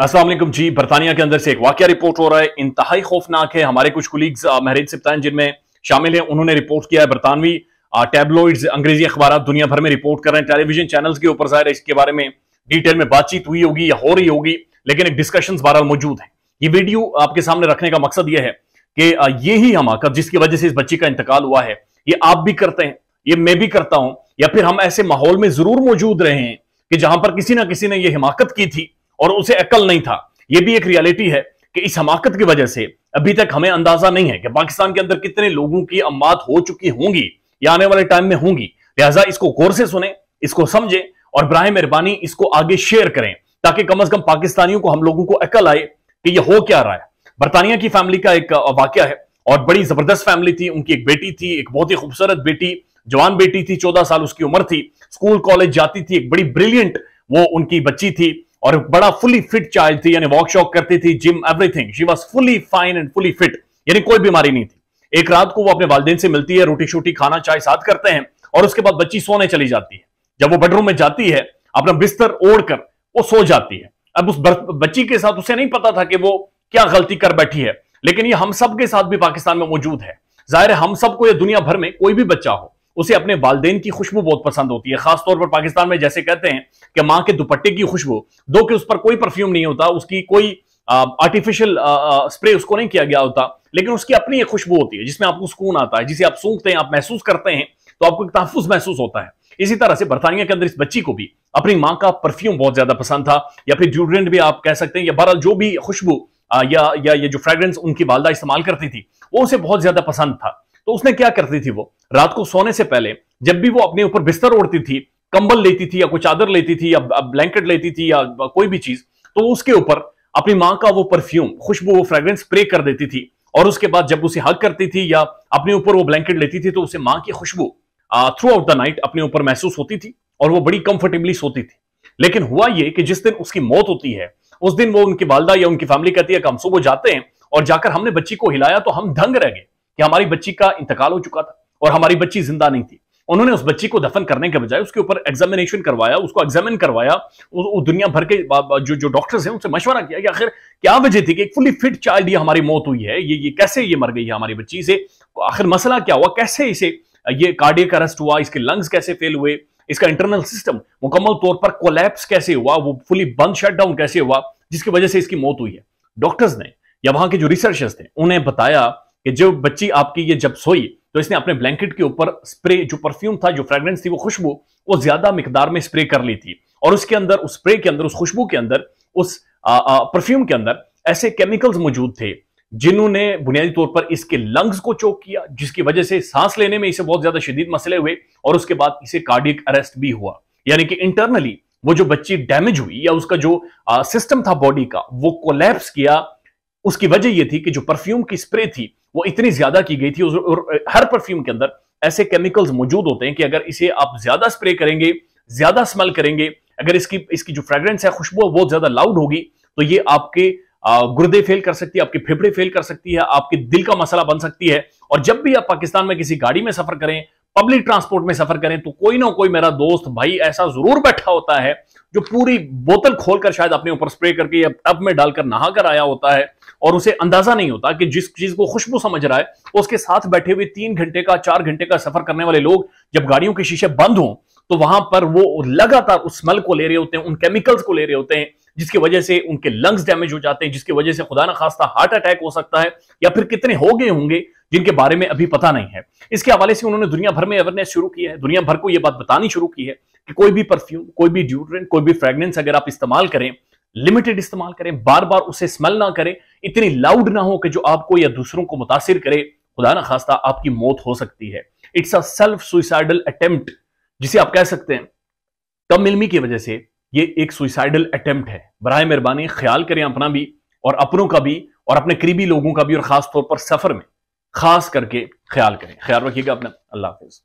असलम जी बरतानिया के अंदर से एक वाक्य रिपोर्ट हो रहा है इंतहाई खौफनाक है हमारे कुछ कुलीग्स महरीज सिप्तान जिनमें शामिल हैं उन्होंने रिपोर्ट किया है बरतानवी टैबलोइड्स अंग्रेजी अखबार दुनिया भर में रिपोर्ट कर रहे हैं टेलीविजन चैनल्स के ऊपर जाहिर इसके बारे में डिटेल में बातचीत हुई होगी या हो रही होगी लेकिन एक डिस्कशन बहरहाल मौजूद है ये वीडियो आपके सामने रखने का मकसद यह है कि ये ही हम आकर जिसकी वजह से इस बच्ची का इंतकाल हुआ है ये आप भी करते हैं ये मैं भी करता हूं या फिर हम ऐसे माहौल में जरूर मौजूद रहे हैं कि जहां पर किसी ना किसी ने यह हिमाकत की थी और उसे अक्ल नहीं था यह भी एक रियलिटी है कि इस हमाकत की वजह से अभी तक हमें अंदाजा नहीं है कि पाकिस्तान के अंदर कितने लोगों की अम्मात हो चुकी होंगी या आने वाले टाइम में होंगी लिहाजा इसको गौर से सुने इसको समझें और ब्राह मेहरबानी इसको आगे शेयर करें ताकि कम अज कम पाकिस्तानियों को हम लोगों को अकल आए कि यह हो क्या रहा है बरतानिया की फैमिली का एक वाक्य है और बड़ी जबरदस्त फैमिली थी उनकी एक बेटी थी एक बहुत ही खूबसूरत बेटी जवान बेटी थी चौदह साल उसकी उम्र थी स्कूल कॉलेज जाती थी एक बड़ी ब्रिलियंट वो उनकी बच्ची थी और बड़ा फुली फिट चाइल्ड थी यानी वॉक शॉक करती थी gym everything she was fully fine and fully fit यानी कोई बीमारी नहीं थी एक रात को वो अपने वालदेन से मिलती है रोटी शोटी खाना चाय साथ करते हैं और उसके बाद बच्ची सोने चली जाती है जब वो बेडरूम में जाती है अपना बिस्तर ओढ़कर वो सो जाती है अब उस बच्ची के साथ उसे नहीं पता था कि वो क्या गलती कर बैठी है लेकिन ये हम सब के साथ भी पाकिस्तान में मौजूद है जाहिर है हम सबको यह दुनिया भर में कोई भी बच्चा हो उसे अपने वालदेन की खुशबू बहुत पसंद होती है खासतौर पर पाकिस्तान में जैसे कहते हैं कि माँ के दुपट्टे की खुशबू दो कि उस पर कोई परफ्यूम नहीं होता उसकी कोई आर्टिफिशियल स्प्रे उसको नहीं किया गया होता लेकिन उसकी अपनी एक खुशबू होती है जिसमें आपको सुकून आता है जिसे आप सूंखते हैं आप महसूस करते हैं तो आपको एक तहफुज महसूस होता है इसी तरह से बरतानिया के अंदर इस बच्ची को भी अपनी माँ का परफ्यूम बहुत ज्यादा पसंद था या फिर ड्यूड्रेंट भी आप कह सकते हैं या बहरहाल जो भी खुशबू या या ये जो फ्रेग्रेंस उनकी वालदा इस्तेमाल करती थी वो उसे बहुत ज्यादा पसंद था तो उसने क्या करती थी वो रात को सोने से पहले जब भी वो अपने ऊपर बिस्तर ओढ़ती थी कंबल लेती थी या कोई चादर लेती थी या ब्लैंकेट लेती थी या कोई भी चीज तो उसके ऊपर अपनी माँ का वो परफ्यूम खुशबू वो फ्रेग्रेंस स्प्रे कर देती थी और उसके बाद जब उसे हक करती थी या अपने ऊपर वो ब्लैंकेट लेती थी तो उसे माँ की खुशबू थ्रू आउट द नाइट अपने ऊपर महसूस होती थी और वो बड़ी कंफर्टेबली सोती थी लेकिन हुआ ये कि जिस दिन उसकी मौत होती है उस दिन वो उनकी वालदा या उनकी फैमिली कहती है कि हम सुबह जाते हैं और जाकर हमने बच्ची को हिलाया तो हम दंग रह गए कि हमारी बच्ची का इंतकाल हो चुका था और हमारी बच्ची जिंदा नहीं थी उन्होंने उस बच्ची को दफन करने के बजाय उसके ऊपर एग्जामिनेशन करवाया उसको एग्जामिन करवाया उस, उस दुनिया भर के जो जो डॉक्टर्स हैं उनसे मशवरा किया कि आखिर क्या वजह थी कि एक फुली फिट चाइल्ड ये हमारी मौत हुई है ये ये कैसे ये मर गई है हमारी बच्ची से तो आखिर मसला क्या हुआ कैसे इसे ये कार्डियक अरेस्ट हुआ इसके लंग्स कैसे फेल हुए इसका इंटरनल सिस्टम मुकम्मल तौर पर कोलैप्स कैसे हुआ वो फुली बंद शट डाउन कैसे हुआ जिसकी वजह से इसकी मौत हुई है डॉक्टर्स ने या वहां के जो रिसर्चर्स थे उन्हें बताया कि जो बच्ची आपकी ये जब सोई तो इसने अपने ब्लैंकेट के ऊपर स्प्रे जो परफ्यूम था जो फ्रेग्रेंस थी वो खुशबू वो ज्यादा मिकदार में स्प्रे कर ली थी और उसके अंदर उस स्प्रे के अंदर उस खुशबू के अंदर उस परफ्यूम के अंदर ऐसे केमिकल्स मौजूद थे जिन्होंने बुनियादी तौर पर इसके लंग्स को चोक किया जिसकी वजह से सांस लेने में इसे बहुत ज्यादा शदीद मसले हुए और उसके बाद इसे कार्डिक अरेस्ट भी हुआ यानी कि इंटरनली वो जो बच्ची डैमेज हुई या उसका जो सिस्टम था बॉडी का वो कोलैप्स किया उसकी वजह यह थी कि जो परफ्यूम की स्प्रे थी वो इतनी ज्यादा की गई थी और हर परफ्यूम के अंदर ऐसे केमिकल्स मौजूद होते हैं कि अगर इसे आप ज्यादा स्प्रे करेंगे ज्यादा स्मेल करेंगे अगर इसकी इसकी जो फ्रेग्रेंस है खुशबू बहुत ज्यादा लाउड होगी तो ये आपके गुर्दे फेल कर सकती है आपके फेफड़े फेल कर सकती है आपके दिल का मसला बन सकती है और जब भी आप पाकिस्तान में किसी गाड़ी में सफर करें पब्लिक ट्रांसपोर्ट में सफर करें तो कोई ना कोई मेरा दोस्त भाई ऐसा जरूर बैठा होता है जो पूरी बोतल खोलकर शायद अपने ऊपर स्प्रे करके या टब में डालकर नहा कर आया होता है और उसे अंदाजा नहीं होता कि जिस चीज को खुशबू समझ रहा है उसके साथ बैठे हुए तीन घंटे का चार घंटे का सफर करने वाले लोग जब गाड़ियों के शीशे बंद हों तो वहां पर वो लगातार उस स्मेल को ले रहे होते हैं उन केमिकल्स को ले रहे होते हैं जिसकी वजह से उनके लंग्स डैमेज हो जाते हैं जिसकी वजह से खुदा ना खास्ता हार्ट अटैक हो सकता है या फिर कितने हो गए होंगे जिनके बारे में अभी पता नहीं है इसके हवाले से उन्होंने दुनिया भर में अवेयरनेस शुरू की है दुनिया भर को यह बात बतानी शुरू की है कि कोई भी परफ्यूम कोई भी ड्यूट्रेंट कोई भी फ्रेग्रेंस अगर आप इस्तेमाल करें लिमिटेड इस्तेमाल करें बार बार उसे स्मेल ना करें इतनी लाउड ना हो कि जो आपको या दूसरों को मुतासर करे खुदा ना खास्ता आपकी मौत हो सकती है it's a self suicidal attempt जिसे आप कह सकते हैं कम इलमी की वजह से ये एक सुइसाइडल अटेम्प्ट है बरए मेहरबानी ख्याल करें अपना भी और अपनों का भी और अपने करीबी लोगों का भी और खासतौर पर सफर में खास करके ख्याल करें ख्याल रखिएगा अपना अल्लाह हाफिज़